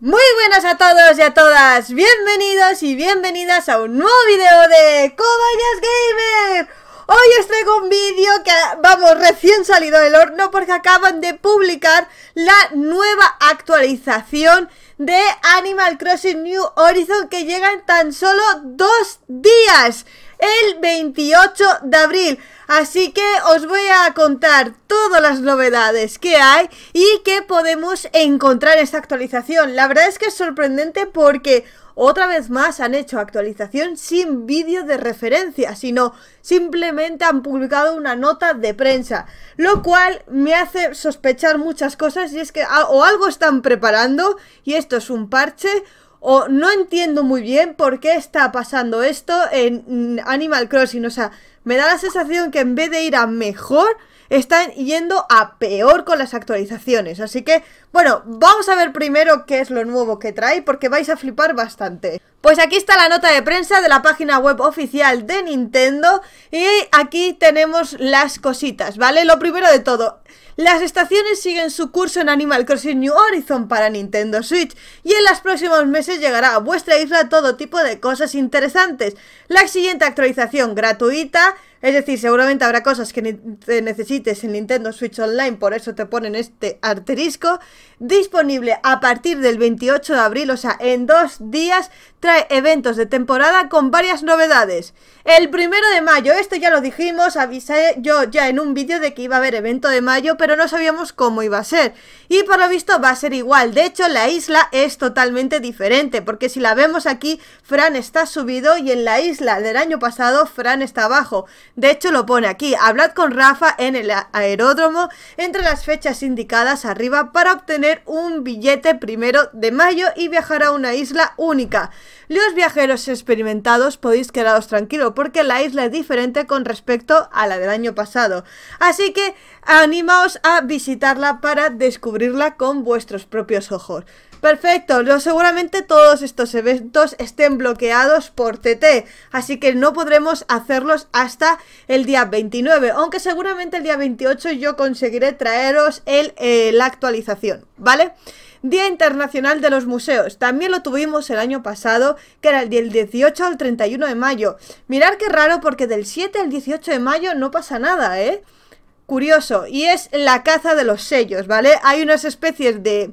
Muy buenas a todos y a todas, bienvenidos y bienvenidas a un nuevo video de Cobayas Gamer Hoy os traigo un vídeo que, vamos, recién salido del horno porque acaban de publicar la nueva actualización de Animal Crossing New Horizon que llega en tan solo dos días el 28 de abril. Así que os voy a contar todas las novedades que hay y que podemos encontrar en esta actualización. La verdad es que es sorprendente porque otra vez más han hecho actualización sin vídeo de referencia, sino simplemente han publicado una nota de prensa, lo cual me hace sospechar muchas cosas y es que o algo están preparando y esto es un parche o no entiendo muy bien por qué está pasando esto en mm, Animal Crossing. O sea, me da la sensación que en vez de ir a mejor, están yendo a peor con las actualizaciones. Así que, bueno, vamos a ver primero qué es lo nuevo que trae, porque vais a flipar bastante. Pues aquí está la nota de prensa de la página web oficial de Nintendo y aquí tenemos las cositas, ¿vale? Lo primero de todo, las estaciones siguen su curso en Animal Crossing New Horizon para Nintendo Switch y en los próximos meses llegará a vuestra isla todo tipo de cosas interesantes. La siguiente actualización gratuita, es decir, seguramente habrá cosas que necesites en Nintendo Switch Online, por eso te ponen este arterisco, disponible a partir del 28 de abril, o sea, en dos días, trae eventos de temporada con varias novedades. El primero de mayo, esto ya lo dijimos, avisé yo ya en un vídeo de que iba a haber evento de mayo, pero pero no sabíamos cómo iba a ser. Y por lo visto va a ser igual. De hecho, la isla es totalmente diferente, porque si la vemos aquí, Fran está subido y en la isla del año pasado, Fran está abajo. De hecho, lo pone aquí. Hablad con Rafa en el aeródromo entre las fechas indicadas arriba para obtener un billete primero de mayo y viajar a una isla única. Los viajeros experimentados podéis quedaros tranquilos porque la isla es diferente con respecto a la del año pasado. Así que animaos a visitarla para descubrirla con vuestros propios ojos. Perfecto, lo seguramente todos estos eventos estén bloqueados por TT, así que no podremos hacerlos hasta el día 29, aunque seguramente el día 28 yo conseguiré traeros el, eh, la actualización, ¿vale? Día Internacional de los Museos, también lo tuvimos el año pasado, que era el del 18 al 31 de mayo. Mirad qué raro porque del 7 al 18 de mayo no pasa nada, ¿eh? Curioso, y es la caza de los sellos, ¿vale? Hay unas especies de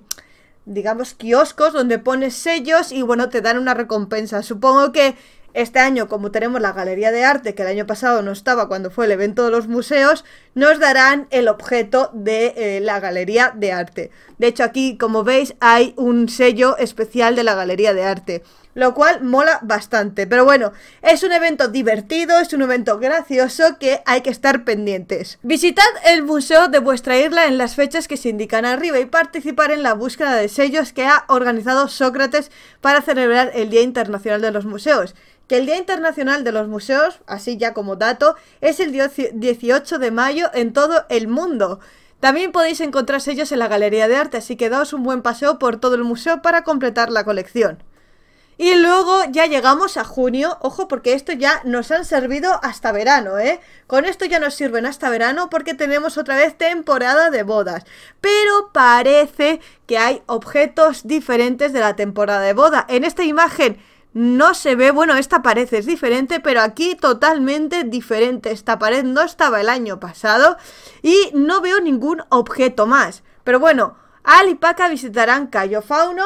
digamos, kioscos donde pones sellos y bueno, te dan una recompensa. Supongo que este año, como tenemos la galería de arte, que el año pasado no estaba cuando fue el evento de los museos, nos darán el objeto de eh, la galería de arte. De hecho, aquí, como veis, hay un sello especial de la galería de arte, lo cual mola bastante. Pero bueno, es un evento divertido, es un evento gracioso que hay que estar pendientes. Visitad el museo de vuestra isla en las fechas que se indican arriba y participar en la búsqueda de sellos que ha organizado Sócrates para celebrar el Día Internacional de los Museos que el Día Internacional de los Museos, así ya como dato, es el 18 de mayo en todo el mundo. También podéis encontrar sellos en la Galería de Arte, así que daos un buen paseo por todo el museo para completar la colección. Y luego ya llegamos a junio, ojo porque esto ya nos han servido hasta verano, ¿eh? Con esto ya nos sirven hasta verano porque tenemos otra vez temporada de bodas. Pero parece que hay objetos diferentes de la temporada de boda. En esta imagen no se ve, bueno, esta pared es diferente, pero aquí totalmente diferente. Esta pared no estaba el año pasado y no veo ningún objeto más. Pero bueno, Al y Paca visitarán Cayo Fauno,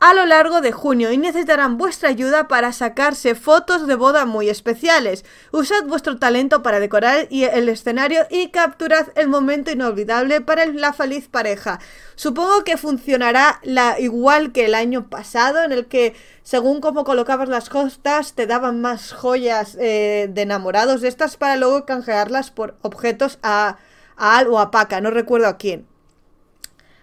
a lo largo de junio y necesitarán vuestra ayuda para sacarse fotos de boda muy especiales. Usad vuestro talento para decorar el escenario y capturad el momento inolvidable para la feliz pareja. Supongo que funcionará igual que el año pasado en el que según cómo colocabas las costas te daban más joyas eh, de enamorados de estas para luego canjearlas por objetos a, a Al o a Paca, no recuerdo a quién.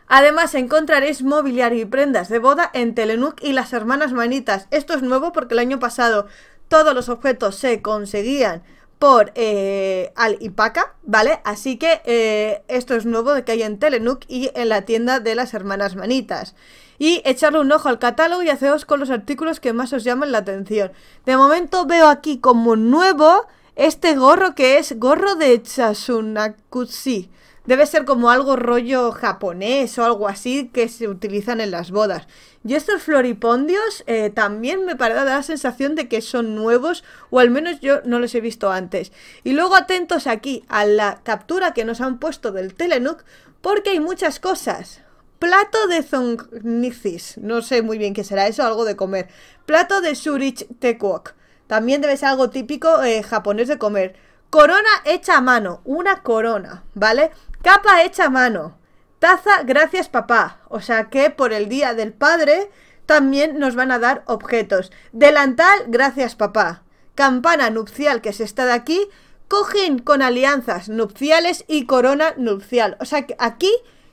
Además encontraréis mobiliario y prendas de boda en Telenook y las Hermanas Manitas. Esto es nuevo porque el año pasado todos los objetos se conseguían por eh, Al Ipaca, ¿vale? Así que eh, esto es nuevo de que hay en Telenook y en la tienda de las hermanas Manitas. Y echarle un ojo al catálogo y haceros con los artículos que más os llaman la atención. De momento veo aquí como nuevo este gorro que es gorro de Chasunakutsi. Debe ser como algo rollo japonés o algo así que se utilizan en las bodas. Y estos floripondios eh, también me parece da la sensación de que son nuevos o al menos yo no los he visto antes. Y luego atentos aquí a la captura que nos han puesto del Telenook. porque hay muchas cosas. Plato de zongnicis, no sé muy bien qué será eso, algo de comer. Plato de surich Tekwok. También debe ser algo típico eh, japonés de comer. Corona hecha a mano, una corona, ¿vale? Capa hecha a mano. Taza, gracias papá. O sea que por el Día del Padre también nos van a dar objetos. Delantal, gracias papá. Campana nupcial, que es esta de aquí. Cojín con alianzas nupciales y corona nupcial. O sea que aquí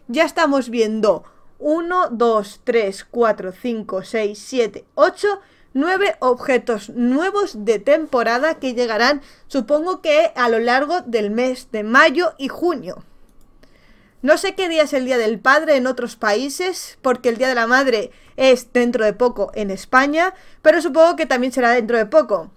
ya estamos viendo 1, 2, 3, 4, 5, 6, 7, 8 nueve objetos nuevos de temporada que llegarán supongo que a lo largo del mes de mayo y junio. No sé qué día es el Día del Padre en otros países, porque el Día de la Madre es dentro de poco en España, pero supongo que también será dentro de poco.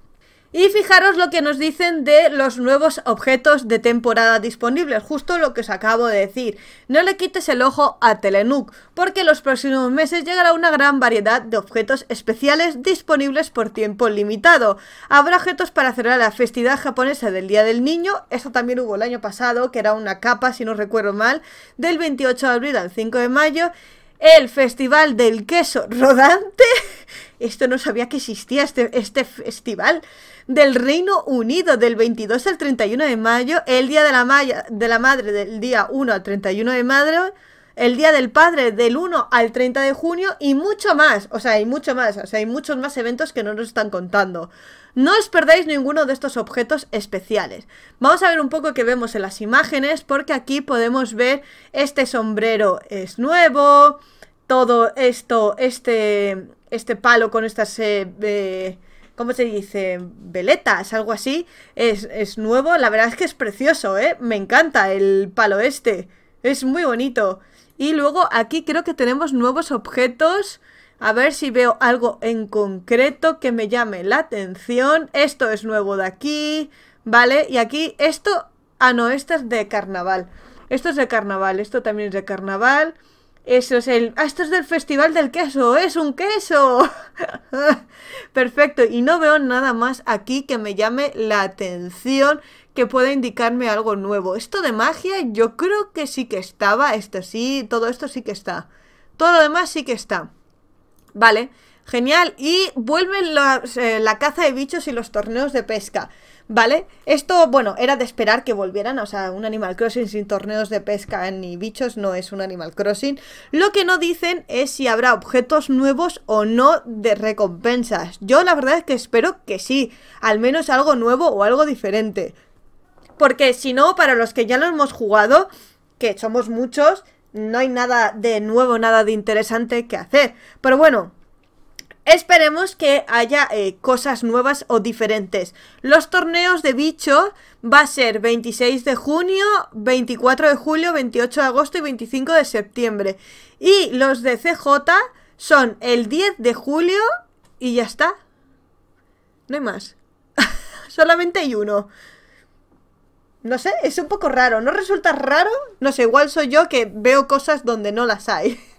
Y fijaros lo que nos dicen de los nuevos objetos de temporada disponibles, justo lo que os acabo de decir. No le quites el ojo a Telenook, porque en los próximos meses llegará una gran variedad de objetos especiales disponibles por tiempo limitado. Habrá objetos para celebrar la festividad japonesa del Día del Niño, esto también hubo el año pasado, que era una capa, si no recuerdo mal, del 28 de abril al 5 de mayo. El Festival del Queso Rodante Esto no sabía que existía este, este festival. Del Reino Unido, del 22 al 31 de mayo, el Día de la, de la Madre, del día 1 al 31 de mayo, el Día del Padre, del 1 al 30 de junio, y mucho más. O sea, hay mucho más. O sea, hay muchos más eventos que no nos están contando. No os perdáis ninguno de estos objetos especiales. Vamos a ver un poco qué vemos en las imágenes, porque aquí podemos ver este sombrero es nuevo, todo esto, este, este palo con estas... Eh, ¿Cómo se dice? Veletas, algo así. Es, es nuevo, la verdad es que es precioso, ¿eh? Me encanta el palo este. Es muy bonito. Y luego aquí creo que tenemos nuevos objetos. A ver si veo algo en concreto que me llame la atención. Esto es nuevo de aquí, ¿vale? Y aquí esto... Ah, no, esto es de carnaval. Esto es de carnaval, esto también es de carnaval. Eso es el... Ah, esto es del Festival del Queso, es un queso. Perfecto, y no veo nada más aquí que me llame la atención, que pueda indicarme algo nuevo. Esto de magia yo creo que sí que estaba, esto sí, todo esto sí que está. Todo lo demás sí que está. Vale, genial. Y vuelven eh, la caza de bichos y los torneos de pesca. ¿Vale? Esto, bueno, era de esperar que volvieran, o sea, un Animal Crossing sin torneos de pesca ni bichos no es un Animal Crossing. Lo que no dicen es si habrá objetos nuevos o no de recompensas. Yo la verdad es que espero que sí, al menos algo nuevo o algo diferente. Porque si no, para los que ya lo hemos jugado, que somos muchos, no hay nada de nuevo, nada de interesante que hacer. Pero bueno, Esperemos que haya eh, cosas nuevas o diferentes. Los torneos de bicho va a ser 26 de junio, 24 de julio, 28 de agosto y 25 de septiembre. Y los de CJ son el 10 de julio y ya está. No hay más. Solamente hay uno. No sé, es un poco raro. ¿No resulta raro? No sé, igual soy yo que veo cosas donde no las hay.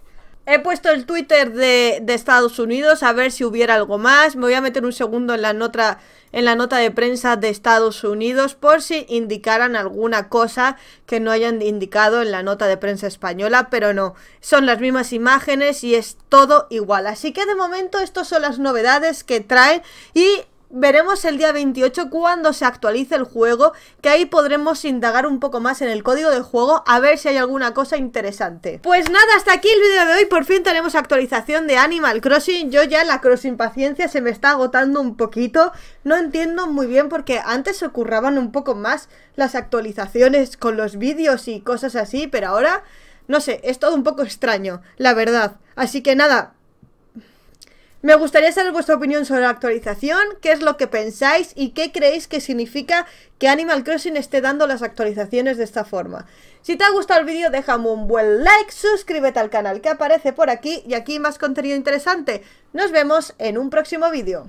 He puesto el Twitter de, Estados Unidos a ver si hubiera algo más. Me voy a meter un segundo en la, nota, en la nota de prensa de Estados Unidos por si indicaran alguna cosa que no hayan indicado en la nota de prensa española, pero no. Son las mismas imágenes y es todo igual. Así que de momento estas son las novedades que trae y Veremos el día 28 cuando se actualice el juego, que ahí podremos indagar un poco más en el código del juego a ver si hay alguna cosa interesante. Pues nada, hasta aquí el vídeo de hoy, por fin tenemos actualización de Animal Crossing, yo ya la crossing paciencia se me está agotando un poquito, no entiendo muy bien porque antes se ocurraban un poco más las actualizaciones con los vídeos y cosas así, pero ahora... No sé, es todo un poco extraño, la verdad. Así que nada, me gustaría saber vuestra opinión sobre la actualización, qué es lo que pensáis y qué creéis que significa que Animal Crossing esté dando las actualizaciones de esta forma. Si te ha gustado el vídeo, déjame un buen like, suscríbete al canal que aparece por aquí y aquí más contenido interesante. Nos vemos en un próximo vídeo.